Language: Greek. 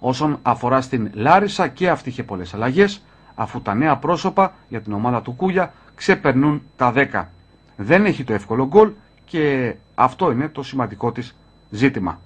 Όσον αφορά στην Λάρισα και αυτή είχε πολλές αλλαγές, αφού τα νέα πρόσωπα για την ομάδα του Κούλια ξεπερνούν τα 10. Δεν έχει το εύκολο γκολ και αυτό είναι το σημαντικό της ζήτημα.